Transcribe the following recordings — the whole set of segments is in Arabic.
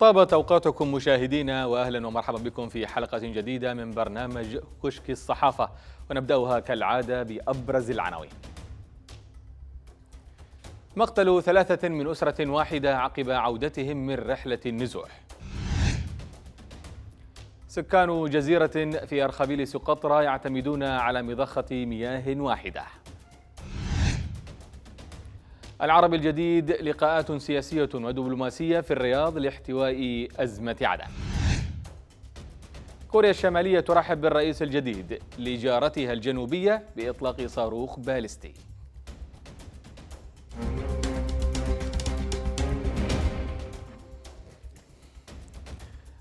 طابت اوقاتكم مشاهدينا واهلا ومرحبا بكم في حلقه جديده من برنامج كشك الصحافه ونبداها كالعاده بابرز العناوين. مقتل ثلاثه من اسره واحده عقب عودتهم من رحله النزوح. سكان جزيره في ارخبيل سقطرى يعتمدون على مضخه مياه واحده. العرب الجديد لقاءات سياسية ودبلوماسية في الرياض لاحتواء أزمة عدن كوريا الشمالية ترحب بالرئيس الجديد لجارتها الجنوبية بإطلاق صاروخ بالستي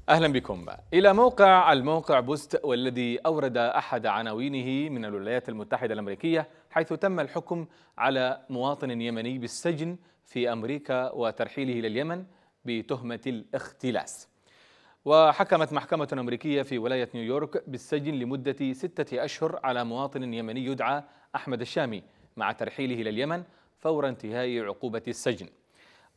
أهلا بكم إلى موقع الموقع بوست والذي أورد أحد عناوينه من الولايات المتحدة الأمريكية حيث تم الحكم على مواطن يمني بالسجن في أمريكا وترحيله إلى اليمن بتهمة الاختلاس وحكمت محكمة أمريكية في ولاية نيويورك بالسجن لمدة ستة أشهر على مواطن يمني يدعى أحمد الشامي مع ترحيله إلى اليمن فور انتهاء عقوبة السجن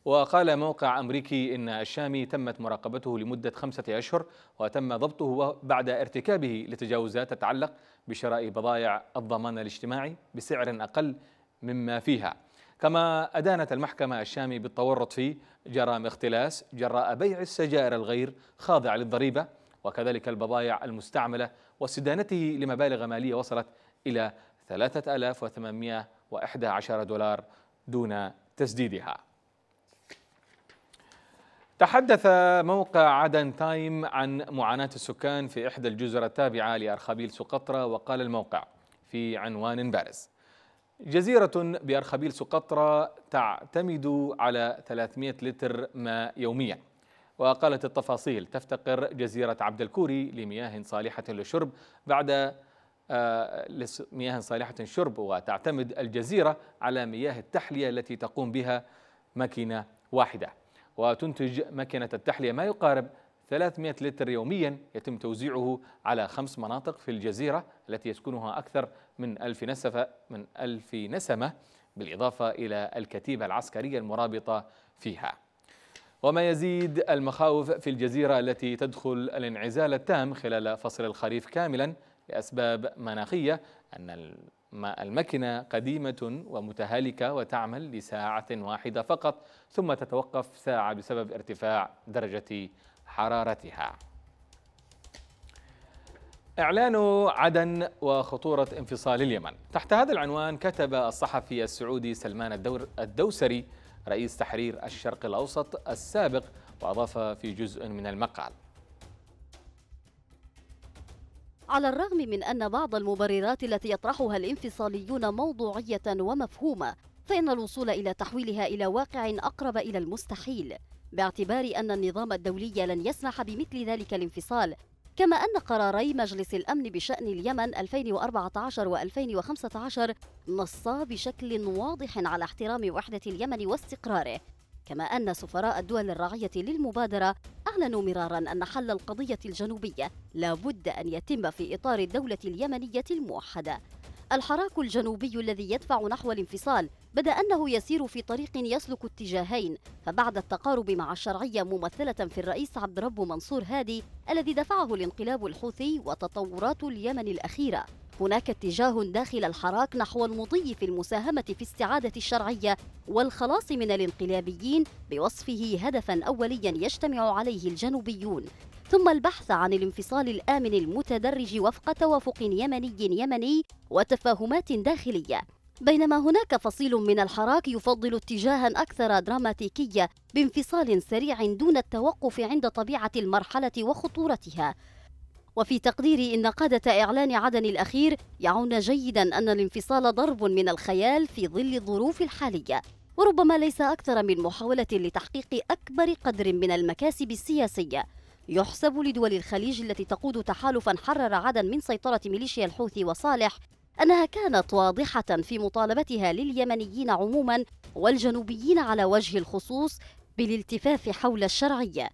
وقال موقع أمريكي إن الشامي تمت مراقبته لمدة خمسة أشهر وتم ضبطه بعد ارتكابه لتجاوزات تتعلق بشراء بضائع الضمان الاجتماعي بسعر أقل مما فيها كما أدانت المحكمة الشامي بالتورط في جرائم اختلاس جراء بيع السجائر الغير خاضعة للضريبة وكذلك البضائع المستعملة واستدانته لمبالغ مالية وصلت إلى 3811 دولار دون تسديدها تحدث موقع عدن تايم عن معاناة السكان في إحدى الجزر التابعة لأرخبيل سقطرى وقال الموقع في عنوان بارز جزيرة بأرخبيل سقطرى تعتمد على 300 لتر ماء يوميا وقالت التفاصيل تفتقر جزيرة عبد الكوري لمياه صالحة للشرب بعد آه، مياه صالحة للشرب وتعتمد الجزيرة على مياه التحلية التي تقوم بها ماكينة واحدة وتنتج ماكينة التحلية ما يقارب 300 لتر يوميا يتم توزيعه على خمس مناطق في الجزيرة التي يسكنها أكثر من ألف نسفة من ألف نسمة بالإضافة إلى الكتيبة العسكرية المرابطة فيها وما يزيد المخاوف في الجزيرة التي تدخل الانعزال التام خلال فصل الخريف كاملا لأسباب مناخية أن ما المكنة قديمة ومتهالكة وتعمل لساعة واحدة فقط ثم تتوقف ساعة بسبب ارتفاع درجة حرارتها إعلان عدن وخطورة انفصال اليمن تحت هذا العنوان كتب الصحفي السعودي سلمان الدور الدوسري رئيس تحرير الشرق الأوسط السابق وأضاف في جزء من المقال على الرغم من أن بعض المبررات التي يطرحها الانفصاليون موضوعية ومفهومة فإن الوصول إلى تحويلها إلى واقع أقرب إلى المستحيل باعتبار أن النظام الدولي لن يسمح بمثل ذلك الانفصال كما أن قراري مجلس الأمن بشأن اليمن 2014 و 2015 نصا بشكل واضح على احترام وحدة اليمن واستقراره كما أن سفراء الدول الراعية للمبادرة أعلنوا مرارا أن حل القضية الجنوبية لابد أن يتم في إطار الدولة اليمنية الموحدة الحراك الجنوبي الذي يدفع نحو الانفصال بدا انه يسير في طريق يسلك اتجاهين فبعد التقارب مع الشرعيه ممثله في الرئيس عبد رب منصور هادي الذي دفعه الانقلاب الحوثي وتطورات اليمن الاخيره هناك اتجاه داخل الحراك نحو المضي في المساهمة في استعادة الشرعية والخلاص من الانقلابيين بوصفه هدفا أوليا يجتمع عليه الجنوبيون ثم البحث عن الانفصال الآمن المتدرج وفق توافق يمني يمني وتفاهمات داخلية بينما هناك فصيل من الحراك يفضل اتجاها أكثر دراماتيكية بانفصال سريع دون التوقف عند طبيعة المرحلة وخطورتها وفي تقديري إن قادة إعلان عدن الأخير يعون جيدا أن الانفصال ضرب من الخيال في ظل الظروف الحالية وربما ليس أكثر من محاولة لتحقيق أكبر قدر من المكاسب السياسية يحسب لدول الخليج التي تقود تحالفا حرر عدن من سيطرة ميليشيا الحوثي وصالح أنها كانت واضحة في مطالبتها لليمنيين عموما والجنوبيين على وجه الخصوص بالالتفاف حول الشرعية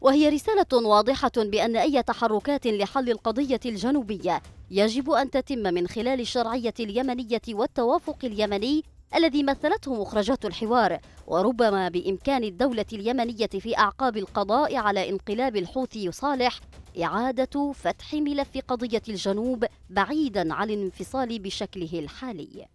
وهي رسالة واضحة بأن أي تحركات لحل القضية الجنوبية يجب أن تتم من خلال الشرعية اليمنية والتوافق اليمني الذي مثلته مخرجات الحوار وربما بإمكان الدولة اليمنية في أعقاب القضاء على انقلاب الحوثي صالح إعادة فتح ملف قضية الجنوب بعيدا عن الانفصال بشكله الحالي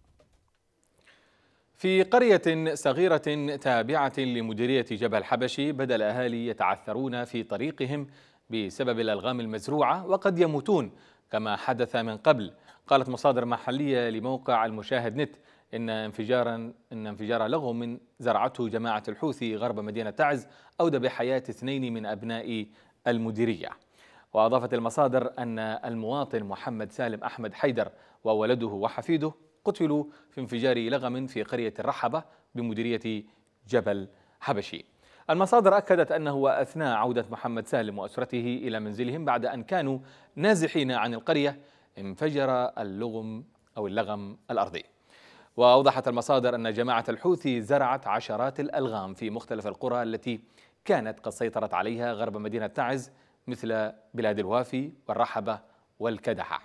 في قرية صغيرة تابعة لمديرية جبل حبشي بدأ الأهالي يتعثرون في طريقهم بسبب الألغام المزروعة وقد يموتون كما حدث من قبل قالت مصادر محلية لموقع المشاهد نت إن انفجارا إن انفجار لغو من زرعته جماعة الحوثي غرب مدينة تعز أودى بحياة اثنين من أبناء المديرية وأضافت المصادر أن المواطن محمد سالم أحمد حيدر وولده وحفيده قتلوا في انفجار لغم في قرية الرحبة بمديرية جبل حبشي المصادر أكدت أنه أثناء عودة محمد سالم وأسرته إلى منزلهم بعد أن كانوا نازحين عن القرية انفجر اللغم أو اللغم الأرضي وأوضحت المصادر أن جماعة الحوثي زرعت عشرات الألغام في مختلف القرى التي كانت قد سيطرت عليها غرب مدينة تعز مثل بلاد الوافي والرحبة والكدحة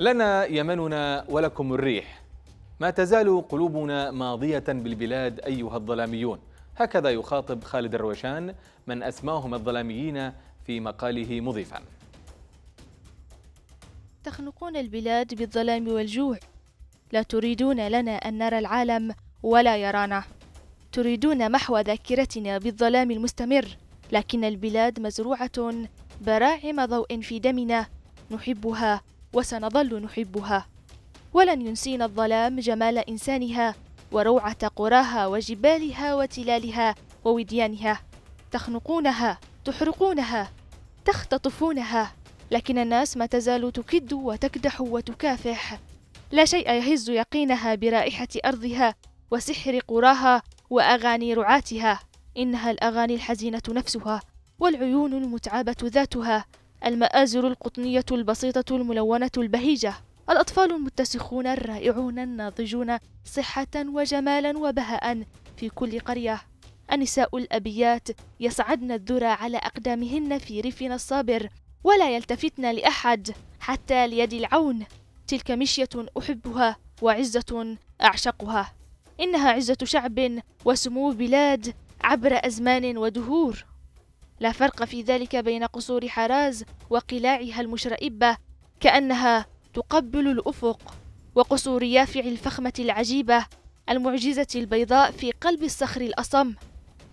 لنا يمننا ولكم الريح ما تزال قلوبنا ماضية بالبلاد أيها الظلاميون هكذا يخاطب خالد الروشان من أسماهم الظلاميين في مقاله مضيفا تخنقون البلاد بالظلام والجوع لا تريدون لنا أن نرى العالم ولا يرانا تريدون محو ذاكرتنا بالظلام المستمر لكن البلاد مزروعة براعم ضوء في دمنا نحبها وسنظل نحبها ولن ينسينا الظلام جمال إنسانها وروعة قراها وجبالها وتلالها ووديانها تخنقونها تحرقونها تختطفونها لكن الناس ما تزال تكد وتكدح وتكافح لا شيء يهز يقينها برائحة أرضها وسحر قراها وأغاني رعاتها إنها الأغاني الحزينة نفسها والعيون المتعبة ذاتها المآزر القطنية البسيطة الملونة البهيجة الأطفال المتسخون الرائعون الناضجون صحة وجمالا وبهاء في كل قرية النساء الأبيات يصعدن الذرى على أقدامهن في ريفنا الصابر ولا يلتفتن لأحد حتى ليد العون تلك مشية أحبها وعزة أعشقها إنها عزة شعب وسمو بلاد عبر أزمان ودهور لا فرق في ذلك بين قصور حراز وقلاعها المشرئبة كأنها تقبل الأفق وقصور يافع الفخمة العجيبة المعجزة البيضاء في قلب الصخر الأصم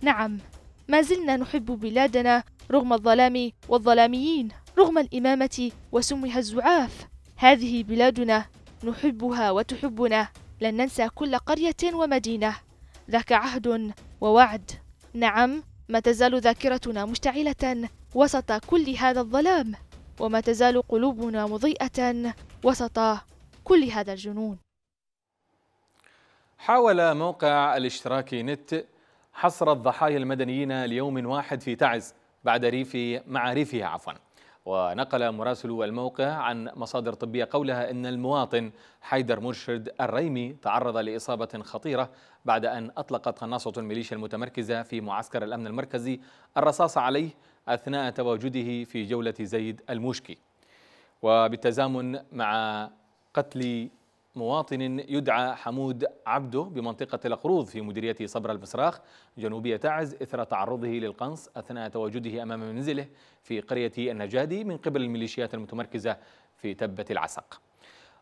نعم ما زلنا نحب بلادنا رغم الظلام والظلاميين رغم الإمامة وسمها الزعاف هذه بلادنا نحبها وتحبنا لن ننسى كل قرية ومدينة ذاك عهد ووعد نعم ما تزال ذاكرتنا مشتعلة وسط كل هذا الظلام وما تزال قلوبنا مضيئة وسط كل هذا الجنون حاول موقع الاشتراك نت حصر الضحايا المدنيين ليوم واحد في تعز بعد ريف معارفها عفواً ونقل مراسل الموقع عن مصادر طبية قولها أن المواطن حيدر مرشد الريمي تعرض لإصابة خطيرة بعد أن أطلقت قناصة الميليشيا المتمركزة في معسكر الأمن المركزي الرصاص عليه أثناء تواجده في جولة زيد الموشكي وبالتزامن مع قتل مواطن يدعى حمود عبده بمنطقة الأقروض في مديرية صبر المسراخ جنوبية تعز إثر تعرضه للقنص أثناء تواجده أمام منزله في قرية النجادي من قبل الميليشيات المتمركزة في تبة العسق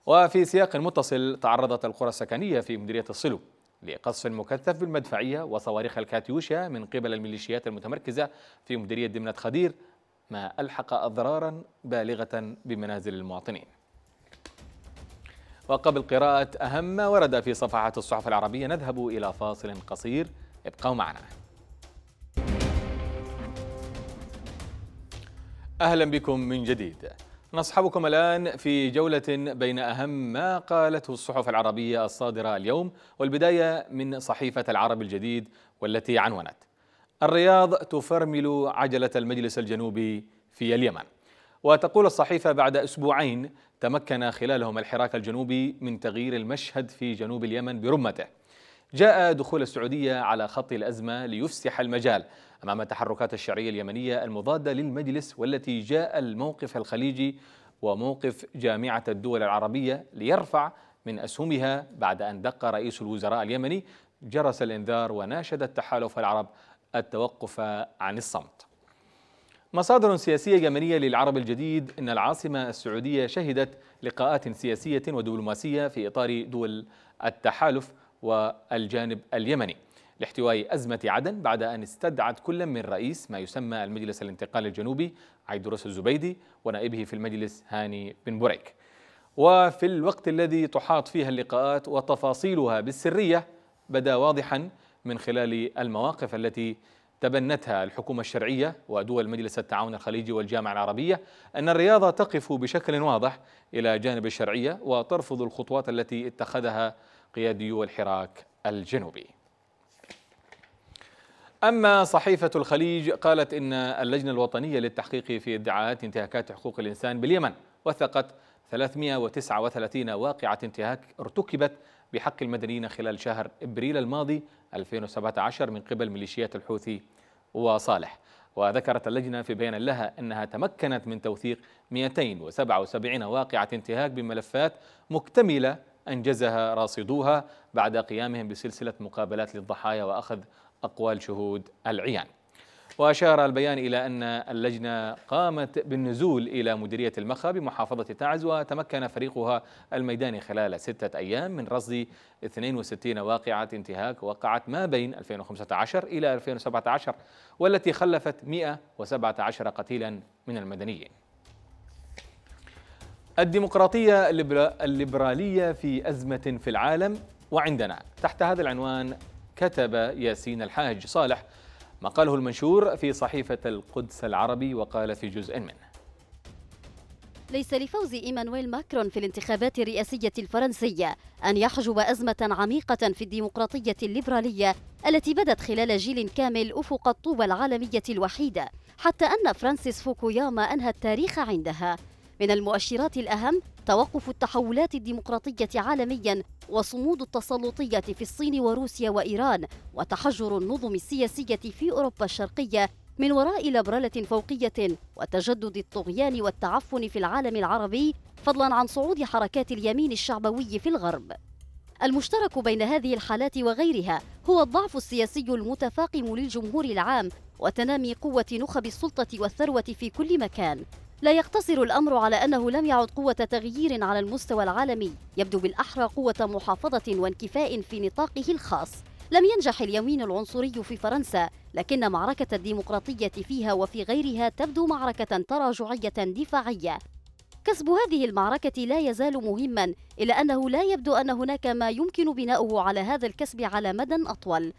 وفي سياق متصل تعرضت القرى السكنية في مديرية الصلو لقصف مكثف بالمدفعية وصواريخ الكاتيوشا من قبل الميليشيات المتمركزة في مديرية دمنة خدير ما ألحق أضرارا بالغة بمنازل المواطنين وقبل قراءة أهم ما ورد في صفحات الصحف العربية نذهب إلى فاصل قصير ابقوا معنا أهلا بكم من جديد نصحبكم الآن في جولة بين أهم ما قالته الصحف العربية الصادرة اليوم والبداية من صحيفة العرب الجديد والتي عنونت الرياض تفرمل عجلة المجلس الجنوبي في اليمن وتقول الصحيفة بعد أسبوعين تمكن خلالهم الحراك الجنوبي من تغيير المشهد في جنوب اليمن برمته جاء دخول السعودية على خط الأزمة ليفسح المجال أمام تحركات الشعرية اليمنية المضادة للمجلس والتي جاء الموقف الخليجي وموقف جامعة الدول العربية ليرفع من أسهمها بعد أن دق رئيس الوزراء اليمني جرس الإنذار وناشد التحالف العرب التوقف عن الصمت مصادر سياسية يمنية للعرب الجديد إن العاصمة السعودية شهدت لقاءات سياسية ودبلوماسية في إطار دول التحالف والجانب اليمني لاحتواء أزمة عدن بعد أن استدعت كل من رئيس ما يسمى المجلس الانتقالي الجنوبي عيدروس الزبيدي ونائبه في المجلس هاني بن بريك وفي الوقت الذي تحاط فيها اللقاءات وتفاصيلها بالسرية بدا واضحا من خلال المواقف التي تبنتها الحكومة الشرعية ودول مجلس التعاون الخليجي والجامعة العربية أن الرياضة تقف بشكل واضح إلى جانب الشرعية وترفض الخطوات التي اتخذها قياديو الحراك الجنوبي أما صحيفة الخليج قالت إن اللجنة الوطنية للتحقيق في ادعاءات انتهاكات حقوق الإنسان باليمن وثقت 339 واقعة انتهاك ارتكبت بحق المدنيين خلال شهر إبريل الماضي 2017 من قبل ميليشيات الحوثي وصالح وذكرت اللجنة في بيان لها أنها تمكنت من توثيق 277 واقعة انتهاك بملفات مكتملة أنجزها راصدوها بعد قيامهم بسلسلة مقابلات للضحايا وأخذ أقوال شهود العيان وأشار البيان إلى أن اللجنة قامت بالنزول إلى مديرية المخا بمحافظة تعز وتمكن فريقها الميداني خلال ستة أيام من رصد 62 واقعة انتهاك وقعت ما بين 2015 إلى 2017 والتي خلفت 117 قتيلا من المدنيين الديمقراطية الليبرالية في أزمة في العالم وعندنا تحت هذا العنوان كتب ياسين الحاج صالح ما قاله المنشور في صحيفة القدس العربي وقال في جزء منه ليس لفوز إيمانويل ماكرون في الانتخابات الرئاسية الفرنسية أن يحجب أزمة عميقة في الديمقراطية الليبرالية التي بدت خلال جيل كامل أفق الطوبة العالمية الوحيدة حتى أن فرانسيس فوكوياما أنهى التاريخ عندها من المؤشرات الأهم توقف التحولات الديمقراطية عالميا وصمود التسلطية في الصين وروسيا وإيران وتحجر النظم السياسية في أوروبا الشرقية من وراء لبرلة فوقية وتجدد الطغيان والتعفن في العالم العربي فضلا عن صعود حركات اليمين الشعبوي في الغرب المشترك بين هذه الحالات وغيرها هو الضعف السياسي المتفاقم للجمهور العام وتنامي قوة نخب السلطة والثروة في كل مكان لا يقتصر الأمر على أنه لم يعد قوة تغيير على المستوى العالمي يبدو بالأحرى قوة محافظة وانكفاء في نطاقه الخاص لم ينجح اليمين العنصري في فرنسا لكن معركة الديمقراطية فيها وفي غيرها تبدو معركة تراجعية دفاعية كسب هذه المعركة لا يزال مهما إلا أنه لا يبدو أن هناك ما يمكن بناؤه على هذا الكسب على مدى أطول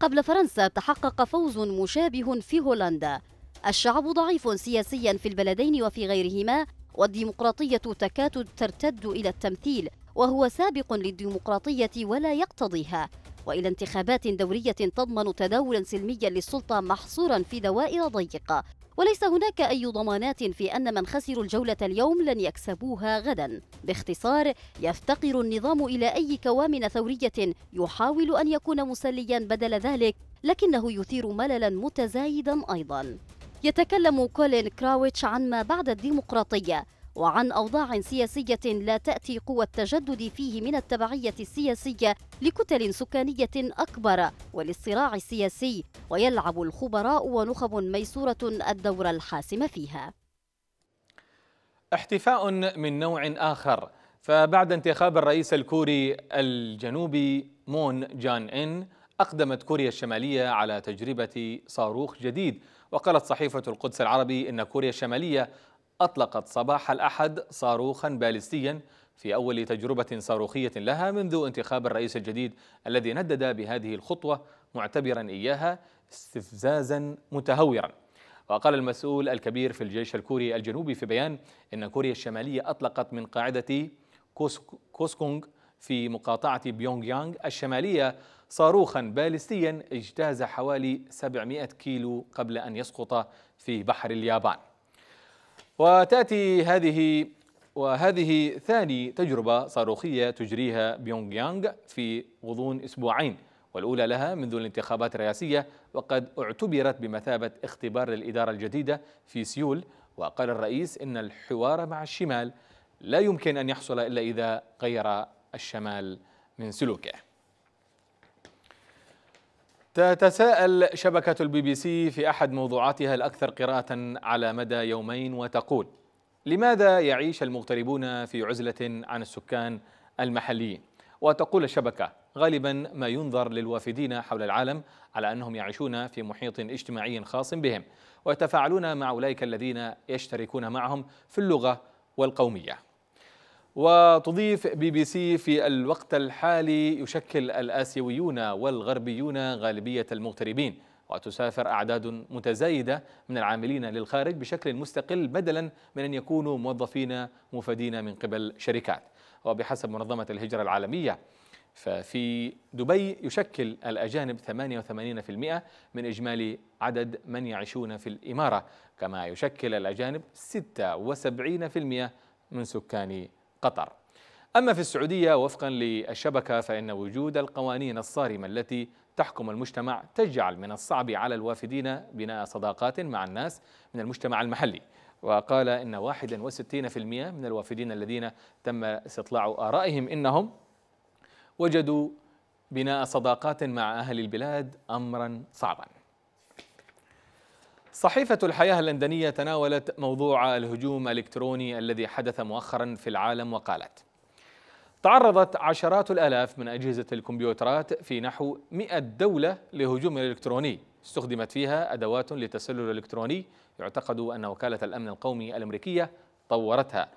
قبل فرنسا تحقق فوز مشابه في هولندا الشعب ضعيف سياسيا في البلدين وفي غيرهما والديمقراطية تكاد ترتد إلى التمثيل وهو سابق للديمقراطية ولا يقتضيها وإلى انتخابات دورية تضمن تداولا سلميا للسلطة محصورا في دوائر ضيقة وليس هناك أي ضمانات في أن من خسروا الجولة اليوم لن يكسبوها غدا باختصار يفتقر النظام إلى أي كوامن ثورية يحاول أن يكون مسليا بدل ذلك لكنه يثير مللا متزايدا أيضا يتكلم كولين كراويتش عن ما بعد الديمقراطية وعن أوضاع سياسية لا تأتي قوى التجدد فيه من التبعية السياسية لكتل سكانية أكبر وللصراع السياسي ويلعب الخبراء ونخب ميسورة الدور الحاسم فيها احتفاء من نوع آخر فبعد انتخاب الرئيس الكوري الجنوبي مون جان إن أقدمت كوريا الشمالية على تجربة صاروخ جديد وقالت صحيفة القدس العربي إن كوريا الشمالية أطلقت صباح الأحد صاروخا باليستيا في أول تجربة صاروخية لها منذ انتخاب الرئيس الجديد الذي ندد بهذه الخطوة معتبرا إياها استفزازا متهورا وقال المسؤول الكبير في الجيش الكوري الجنوبي في بيان إن كوريا الشمالية أطلقت من قاعدة كوسكونغ في مقاطعة بيونغ يانغ الشمالية صاروخا باليستيا اجتاز حوالي 700 كيلو قبل أن يسقط في بحر اليابان وتأتي هذه وهذه ثاني تجربة صاروخية تجريها بيونغ يانغ في غضون أسبوعين والأولى لها منذ الانتخابات الرئاسية وقد اعتبرت بمثابة اختبار للإدارة الجديدة في سيول وقال الرئيس إن الحوار مع الشمال لا يمكن أن يحصل إلا إذا غير الشمال من سلوكه تتساءل شبكة البي بي سي في أحد موضوعاتها الأكثر قراءة على مدى يومين وتقول لماذا يعيش المغتربون في عزلة عن السكان المحليين؟ وتقول الشبكة غالبا ما ينظر للوافدين حول العالم على أنهم يعيشون في محيط اجتماعي خاص بهم ويتفاعلون مع أولئك الذين يشتركون معهم في اللغة والقومية وتضيف بي بي سي في الوقت الحالي يشكل الآسيويون والغربيون غالبية المغتربين وتسافر أعداد متزايدة من العاملين للخارج بشكل مستقل بدلا من أن يكونوا موظفين مفادين من قبل شركات وبحسب منظمة الهجرة العالمية ففي دبي يشكل الأجانب 88% من إجمالي عدد من يعيشون في الإمارة كما يشكل الأجانب 76% من سكان قطر أما في السعودية وفقا للشبكة فإن وجود القوانين الصارمة التي تحكم المجتمع تجعل من الصعب على الوافدين بناء صداقات مع الناس من المجتمع المحلي وقال إن 61% من الوافدين الذين تم استطلاع آرائهم إنهم وجدوا بناء صداقات مع أهل البلاد أمرا صعبا صحيفة الحياة اللندنية تناولت موضوع الهجوم الإلكتروني الذي حدث مؤخرا في العالم وقالت تعرضت عشرات الآلاف من أجهزة الكمبيوترات في نحو 100 دولة لهجوم إلكتروني استخدمت فيها أدوات للتسلل الإلكتروني يعتقد أن وكالة الأمن القومي الأمريكية طورتها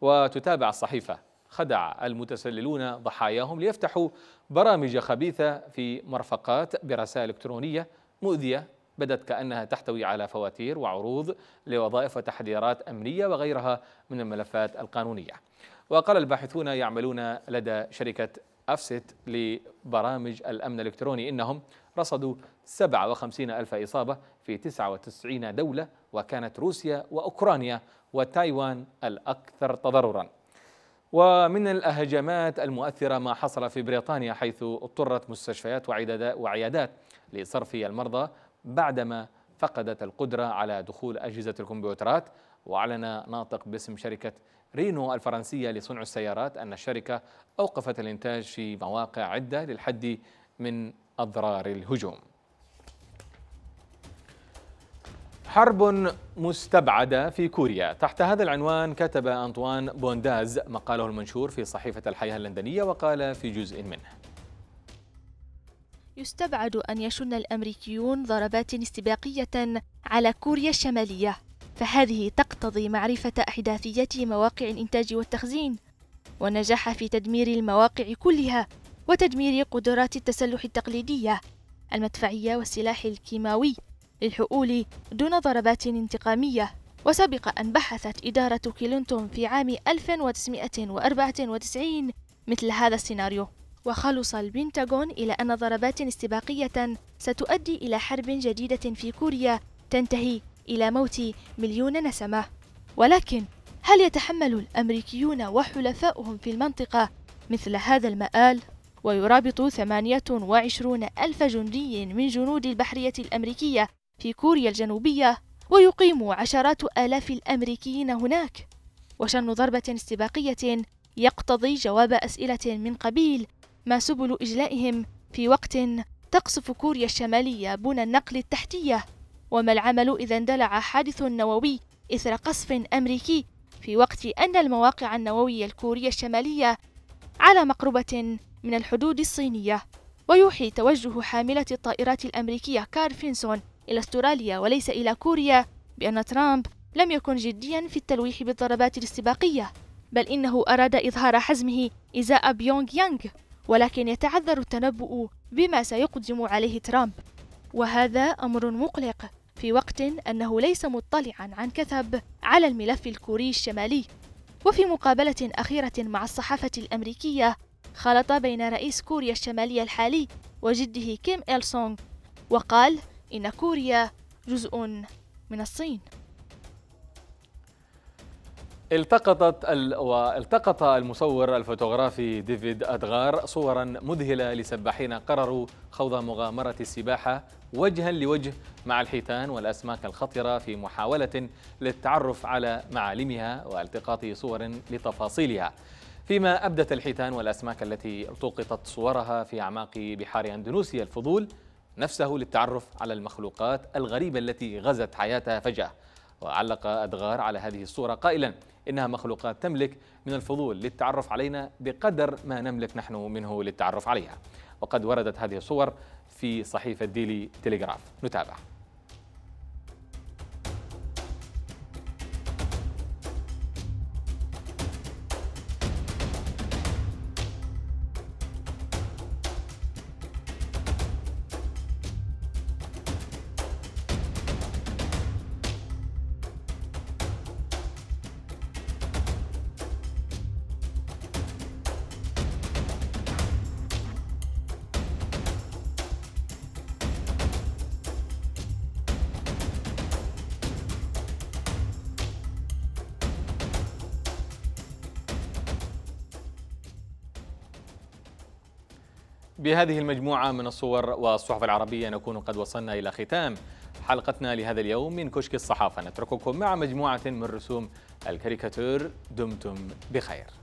وتتابع الصحيفة خدع المتسللون ضحاياهم ليفتحوا برامج خبيثة في مرفقات برسائل إلكترونية مؤذية بدت كأنها تحتوي على فواتير وعروض لوظائف وتحذيرات أمنية وغيرها من الملفات القانونية وقال الباحثون يعملون لدى شركة أفسيت لبرامج الأمن الإلكتروني إنهم رصدوا 57 ألف إصابة في 99 دولة وكانت روسيا وأوكرانيا وتايوان الأكثر تضرراً ومن الهجمات المؤثرة ما حصل في بريطانيا حيث اضطرت مستشفيات وعيادات لصرف المرضى بعدما فقدت القدرة على دخول أجهزة الكمبيوترات وأعلن ناطق باسم شركة رينو الفرنسية لصنع السيارات أن الشركة أوقفت الإنتاج في مواقع عدة للحد من أضرار الهجوم حرب مستبعدة في كوريا تحت هذا العنوان كتب أنطوان بونداز مقاله المنشور في صحيفة الحياة اللندنية وقال في جزء منه يستبعد أن يشن الأمريكيون ضربات استباقية على كوريا الشمالية فهذه تقتضي معرفة أحداثيات مواقع الإنتاج والتخزين والنجاح في تدمير المواقع كلها وتدمير قدرات التسلح التقليدية المدفعية والسلاح الكيماوي للحؤول دون ضربات انتقامية وسبق أن بحثت إدارة كلينتون في عام 1994 مثل هذا السيناريو وخلص البنتاغون إلى أن ضربات استباقية ستؤدي إلى حرب جديدة في كوريا تنتهي إلى موت مليون نسمة ولكن هل يتحمل الأمريكيون وحلفاؤهم في المنطقة مثل هذا المآل؟ ويرابط 28 ألف جندي من جنود البحرية الأمريكية في كوريا الجنوبية ويقيم عشرات آلاف الأمريكيين هناك وشن ضربة استباقية يقتضي جواب أسئلة من قبيل ما سبل إجلائهم في وقت تقصف كوريا الشمالية بنى النقل التحتية وما العمل إذا اندلع حادث نووي إثر قصف أمريكي في وقت أن المواقع النووية الكورية الشمالية على مقربة من الحدود الصينية ويوحي توجه حاملة الطائرات الأمريكية فينسون إلى أستراليا وليس إلى كوريا بأن ترامب لم يكن جديا في التلويح بالضربات الاستباقية بل إنه أراد إظهار حزمه إزاء بيونغ يانغ ولكن يتعذر التنبؤ بما سيقدم عليه ترامب وهذا أمر مقلق في وقت أنه ليس مطلعا عن كثب على الملف الكوري الشمالي وفي مقابلة أخيرة مع الصحافة الأمريكية خلط بين رئيس كوريا الشمالية الحالي وجده كيم إل سونغ وقال إن كوريا جزء من الصين التقطت ال... والتقط المصور الفوتوغرافي ديفيد أدغار صورا مذهلة لسباحين قرروا خوض مغامرة السباحة وجها لوجه مع الحيتان والأسماك الخطرة في محاولة للتعرف على معالمها والتقاط صور لتفاصيلها فيما أبدت الحيتان والأسماك التي التقطت صورها في أعماق بحار أندونوسيا الفضول نفسه للتعرف على المخلوقات الغريبة التي غزت حياتها فجأة وعلق أدغار على هذه الصورة قائلا إنها مخلوقات تملك من الفضول للتعرف علينا بقدر ما نملك نحن منه للتعرف عليها وقد وردت هذه الصور في صحيفة ديلي تلغراف نتابع بهذه المجموعة من الصور والصحف العربية نكون قد وصلنا إلى ختام حلقتنا لهذا اليوم من كشك الصحافة نترككم مع مجموعة من رسوم الكاريكاتور دمتم بخير